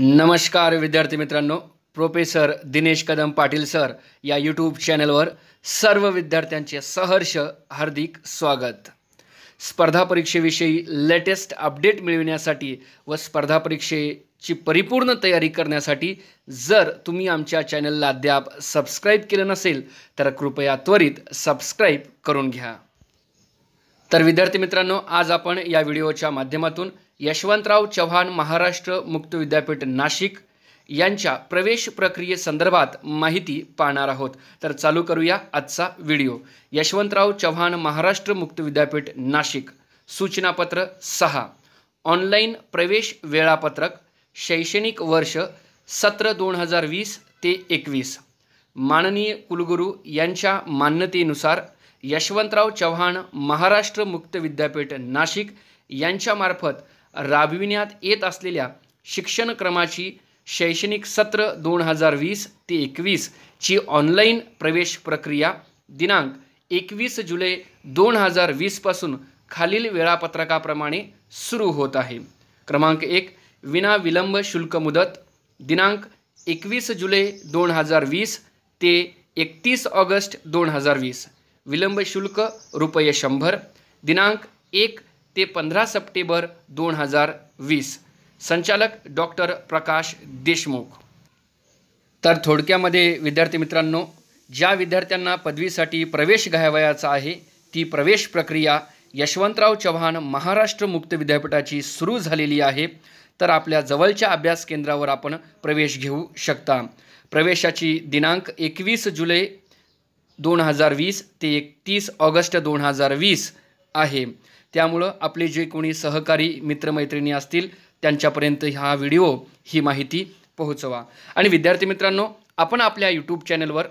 नमस्कार विद्यार्थी मित्रांनो प्रोफेसर दिनेश कदम पाटील सर या यूट्यूब चॅनलवर सर्व विद्यार्थ्यांचे सहर्ष हार्दिक स्वागत स्पर्धा परीक्षेविषयी लेटेस्ट अपडेट मिळविण्यासाठी व स्पर्धा परीक्षेची परिपूर्ण तयारी करण्यासाठी जर तुम्ही आमच्या चॅनलला अद्याप सबस्क्राईब केलं नसेल तर कृपया त्वरित सबस्क्राईब करून घ्या तर विद्यार्थी मित्रांनो आज आपण या व्हिडिओच्या माध्यमातून यशवंतराव चव्हाण महाराष्ट्र मुक्त विद्यापीठ नाशिक यांच्या प्रवेश प्रक्रियेसंदर्भात माहिती पाहणार आहोत तर चालू करूया आजचा व्हिडिओ यशवंतराव चव्हाण महाराष्ट्र मुक्त विद्यापीठ नाशिक सूचनापत्र सहा ऑनलाईन प्रवेश वेळापत्रक शैक्षणिक वर्ष सत्र दोन हजार वीस ते एकवीस माननीय कुलगुरू यांच्या मान्यतेनुसार यशवंतराव चव्हाण महाराष्ट्र मुक्त विद्यापीठ नाशिक यांच्यामार्फत राबविण्यात येत असलेल्या शिक्षणक्रमाची शैक्षणिक सत्र दोन हजार वीस ते एकवीसची ऑनलाईन प्रवेश प्रक्रिया दिनांक एकवीस जुलै दोन हजार वीसपासून खालील वेळापत्रकाप्रमाणे सुरू होत आहे क्रमांक एक विना विलंब शुल्क मुदत दिनांक एकवीस जुलै दोन हजार वीस ते एकतीस ऑगस्ट दोन हजार वीस विलंब शुल्क रुपये शंभर दिनांक एक ते पंधरा सप्टेंबर दोन हजार वीस संचालक डॉक्टर प्रकाश देशमुख तर थोडक्यामध्ये विद्यार्थी मित्रांनो ज्या विद्यार्थ्यांना पदवीसाठी प्रवेश घ्यावयाचा आहे ती प्रवेश प्रक्रिया यशवंतराव चव्हाण महाराष्ट्र मुक्त विद्यापीठाची सुरू झालेली आहे तर आपल्या जवळच्या अभ्यास केंद्रावर आपण प्रवेश घेऊ शकता प्रवेशाची दिनांक एकवीस जुलै दोन हजार वीस ते एकतीस ऑगस्ट दोन हजार वीस आहे त्यामुळं आपले जे कोणी सहकारी मित्रमैत्रिणी असतील त्यांच्यापर्यंत हा व्हिडिओ ही माहिती पोहोचवा आणि विद्यार्थी मित्रांनो आपण आपल्या यूट्यूब चॅनलवर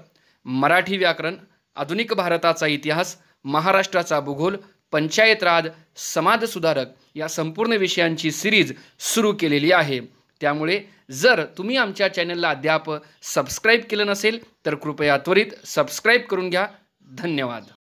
मराठी व्याकरण आधुनिक भारताचा इतिहास महाराष्ट्राचा भूगोल पंचायत राज समाजसुधारक या संपूर्ण विषयांची सिरीज सुरू केलेली आहे त्यामुळे जर तुम्ही आमच्या चॅनलला अद्याप सबस्क्राईब केलं नसेल तर कृपया त्वरित सबस्क्राईब करून घ्या धन्यवाद